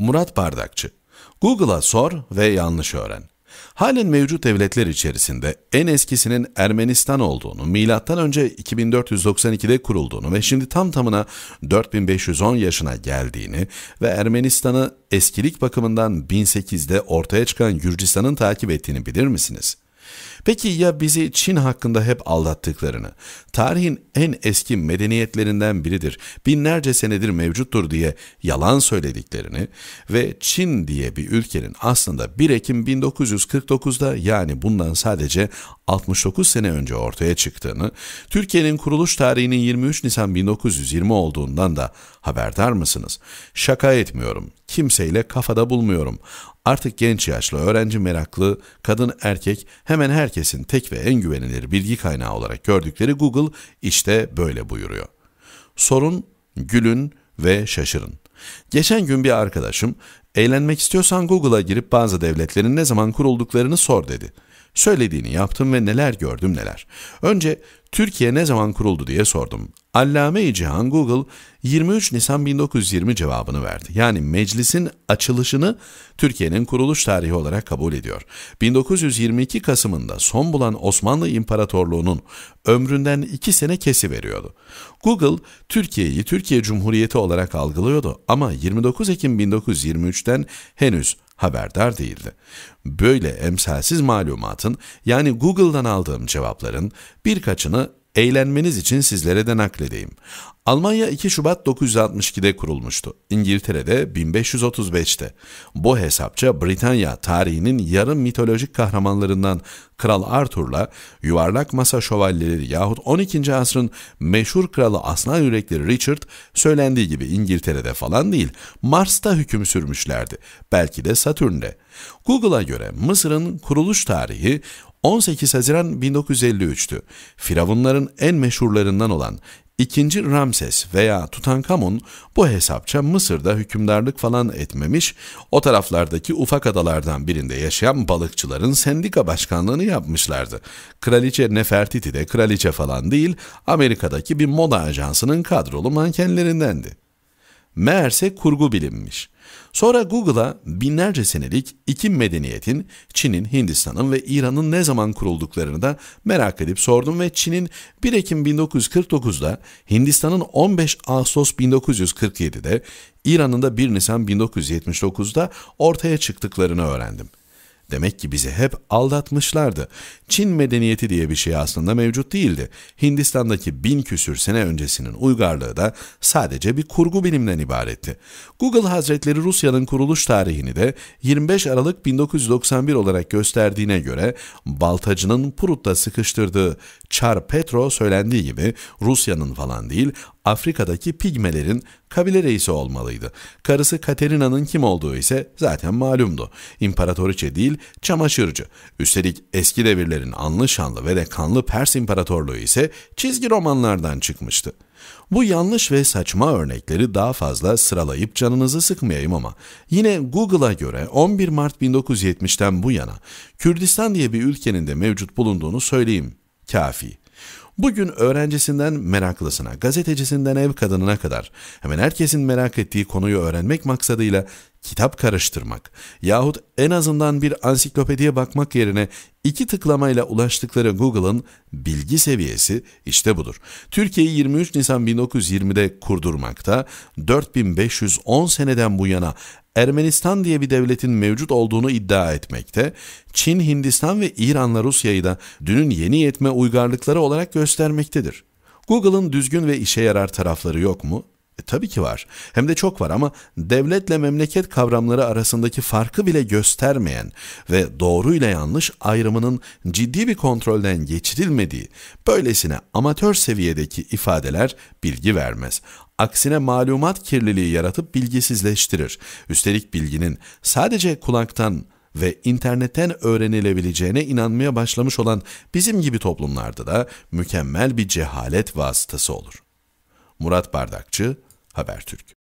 Murat Bardakçı. Google'a sor ve yanlış öğren. Halen mevcut devletler içerisinde en eskisinin Ermenistan olduğunu, milattan önce 2492'de kurulduğunu ve şimdi tam tamına 4510 yaşına geldiğini ve Ermenistan'ı eskilik bakımından 1008'de ortaya çıkan Gürcistan'ın takip ettiğini bilir misiniz? Peki ya bizi Çin hakkında hep aldattıklarını, tarihin en eski medeniyetlerinden biridir, binlerce senedir mevcuttur diye yalan söylediklerini ve Çin diye bir ülkenin aslında 1 Ekim 1949'da yani bundan sadece 69 sene önce ortaya çıktığını, Türkiye'nin kuruluş tarihinin 23 Nisan 1920 olduğundan da haberdar mısınız? Şaka etmiyorum, kimseyle kafada bulmuyorum. Artık genç yaşlı, öğrenci meraklı, kadın erkek hemen herkesin tek ve en güvenilir bilgi kaynağı olarak gördükleri Google işte böyle buyuruyor. Sorun, gülün ve şaşırın. Geçen gün bir arkadaşım, eğlenmek istiyorsan Google'a girip bazı devletlerin ne zaman kurulduklarını sor dedi.'' Söylediğini yaptım ve neler gördüm neler. Önce Türkiye ne zaman kuruldu diye sordum. Allame-i Cihan Google 23 Nisan 1920 cevabını verdi. Yani meclisin açılışını Türkiye'nin kuruluş tarihi olarak kabul ediyor. 1922 Kasım'ında son bulan Osmanlı İmparatorluğu'nun ömründen 2 sene kesi veriyordu. Google Türkiye'yi Türkiye Cumhuriyeti olarak algılıyordu ama 29 Ekim 1923'ten henüz haberdar değildi. Böyle emsalsiz malumatın yani Google'dan aldığım cevapların birkaçını Eğlenmeniz için sizlere de nakledeyim. Almanya 2 Şubat 962'de kurulmuştu. İngiltere'de 1535'te. Bu hesapça Britanya tarihinin yarım mitolojik kahramanlarından Kral Arthur'la yuvarlak masa şövalyeleri yahut 12. asrın meşhur kralı aslan yürekli Richard söylendiği gibi İngiltere'de falan değil Mars'ta hüküm sürmüşlerdi. Belki de Satürn'de. Google'a göre Mısır'ın kuruluş tarihi 18 Haziran 1953'tü. Firavunların en meşhurlarından olan 2. Ramses veya Tutankamon bu hesapça Mısır'da hükümdarlık falan etmemiş, o taraflardaki ufak adalardan birinde yaşayan balıkçıların sendika başkanlığını yapmışlardı. Kraliçe Nefertiti de kraliçe falan değil, Amerika'daki bir moda ajansının kadrolu mankenlerindendi. Meğerse kurgu bilimmiş. Sonra Google'a binlerce senelik iki medeniyetin Çin'in, Hindistan'ın ve İran'ın ne zaman kurulduklarını da merak edip sordum ve Çin'in 1 Ekim 1949'da, Hindistan'ın 15 Ağustos 1947'de, İran'ın da 1 Nisan 1979'da ortaya çıktıklarını öğrendim. Demek ki bizi hep aldatmışlardı. Çin medeniyeti diye bir şey aslında mevcut değildi. Hindistan'daki bin küsür sene öncesinin uygarlığı da sadece bir kurgu bilimden ibaretti. Google Hazretleri Rusya'nın kuruluş tarihini de 25 Aralık 1991 olarak gösterdiğine göre Baltacı'nın Prut'ta sıkıştırdığı Çar Petro söylendiği gibi Rusya'nın falan değil Afrika'daki pigmelerin kabile reisi olmalıydı. Karısı Katerina'nın kim olduğu ise zaten malumdu. İmparatoriçe değil çamaşırcı. Üstelik eski devirlerin anlı şanlı ve rekanlı Pers İmparatorluğu ise çizgi romanlardan çıkmıştı. Bu yanlış ve saçma örnekleri daha fazla sıralayıp canınızı sıkmayayım ama yine Google'a göre 11 Mart 1970'ten bu yana Kürdistan diye bir ülkenin de mevcut bulunduğunu söyleyeyim. Kafi. Bugün öğrencisinden meraklısına, gazetecisinden ev kadınına kadar hemen herkesin merak ettiği konuyu öğrenmek maksadıyla kitap karıştırmak yahut en azından bir ansiklopediye bakmak yerine iki tıklamayla ulaştıkları Google'ın bilgi seviyesi işte budur. Türkiye'yi 23 Nisan 1920'de kurdurmakta 4510 seneden bu yana Ermenistan diye bir devletin mevcut olduğunu iddia etmekte, Çin, Hindistan ve İran'la Rusya'yı da dünün yeni yetme uygarlıkları olarak göstermektedir. Google'ın düzgün ve işe yarar tarafları yok mu? Tabii ki var. Hem de çok var ama devletle memleket kavramları arasındaki farkı bile göstermeyen ve doğru ile yanlış ayrımının ciddi bir kontrolden geçirilmediği böylesine amatör seviyedeki ifadeler bilgi vermez. Aksine malumat kirliliği yaratıp bilgisizleştirir. Üstelik bilginin sadece kulaktan ve internetten öğrenilebileceğine inanmaya başlamış olan bizim gibi toplumlarda da mükemmel bir cehalet vasıtası olur. Murat Bardakçı, Habertürk